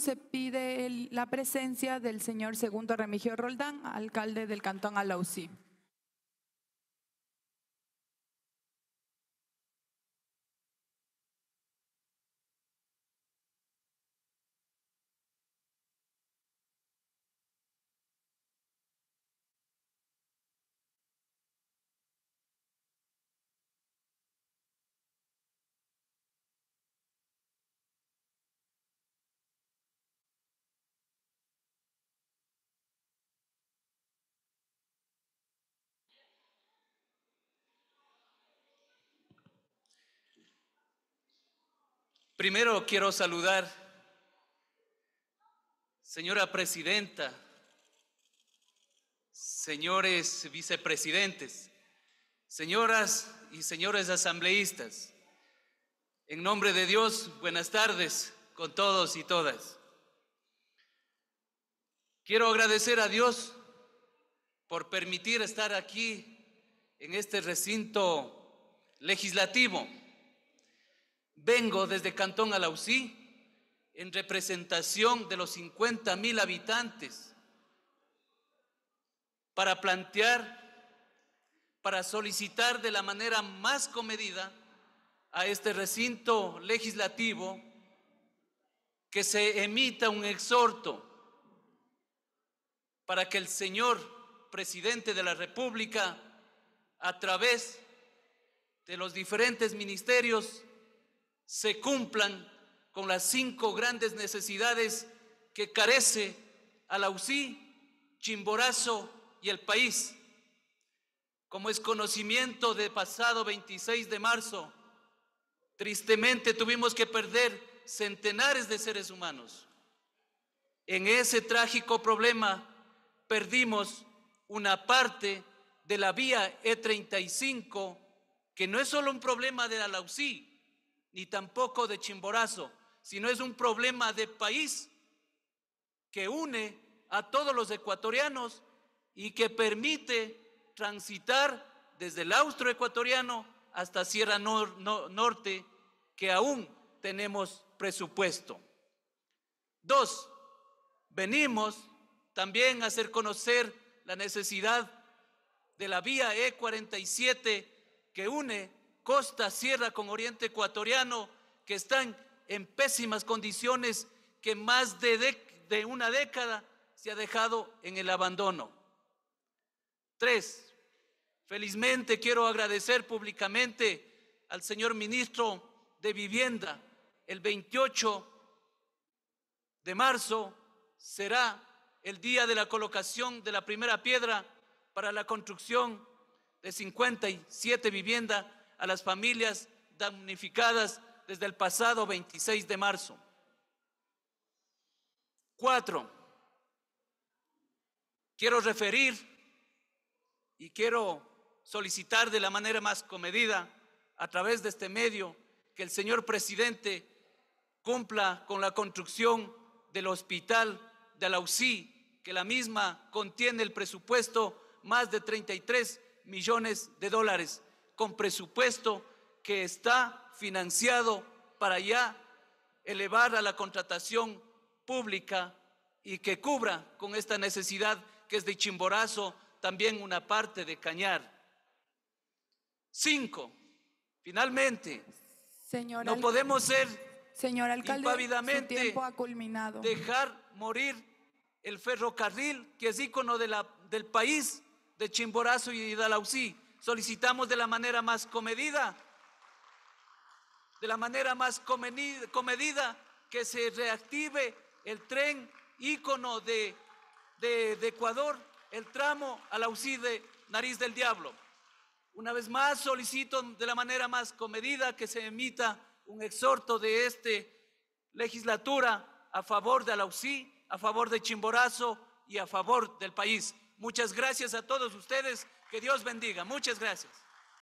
se pide la presencia del señor Segundo Remigio Roldán, alcalde del Cantón Alausí. Primero quiero saludar, señora presidenta, señores vicepresidentes, señoras y señores asambleístas. En nombre de Dios, buenas tardes con todos y todas. Quiero agradecer a Dios por permitir estar aquí en este recinto legislativo Vengo desde Cantón Alausí en representación de los 50 mil habitantes para plantear, para solicitar de la manera más comedida a este recinto legislativo que se emita un exhorto para que el señor presidente de la República, a través de los diferentes ministerios, se cumplan con las cinco grandes necesidades que carece Alausí, Chimborazo y el país. Como es conocimiento de pasado 26 de marzo, tristemente tuvimos que perder centenares de seres humanos. En ese trágico problema perdimos una parte de la vía E35, que no es solo un problema de Alausí, ni tampoco de Chimborazo, sino es un problema de país que une a todos los ecuatorianos y que permite transitar desde el austro ecuatoriano hasta Sierra Norte, que aún tenemos presupuesto. Dos, venimos también a hacer conocer la necesidad de la vía E47 que une costa, sierra con oriente ecuatoriano, que están en pésimas condiciones, que más de, una década se ha dejado en el abandono. Tres, felizmente quiero agradecer públicamente al señor ministro de Vivienda. El 28 de marzo será el día de la colocación de la primera piedra para la construcción de 57 viviendas a las familias damnificadas desde el pasado 26 de marzo. Cuatro, quiero referir y quiero solicitar de la manera más comedida a través de este medio que el señor presidente cumpla con la construcción del hospital de la UCI, que la misma contiene el presupuesto más de 33 millones de dólares con presupuesto que está financiado para ya elevar a la contratación pública y que cubra con esta necesidad que es de Chimborazo también una parte de Cañar. Cinco, finalmente, Señor no podemos ser Señor dejar morir el ferrocarril que es ícono del país de Chimborazo y de Dalausí solicitamos de la manera más comedida, de la manera más comedida que se reactive el tren ícono de, Ecuador, el tramo a la de Nariz del Diablo. Una vez más solicito de la manera más comedida que se emita un exhorto de esta legislatura a favor de la a favor de Chimborazo y a favor del país. Muchas gracias a todos ustedes. Que Dios bendiga. Muchas gracias.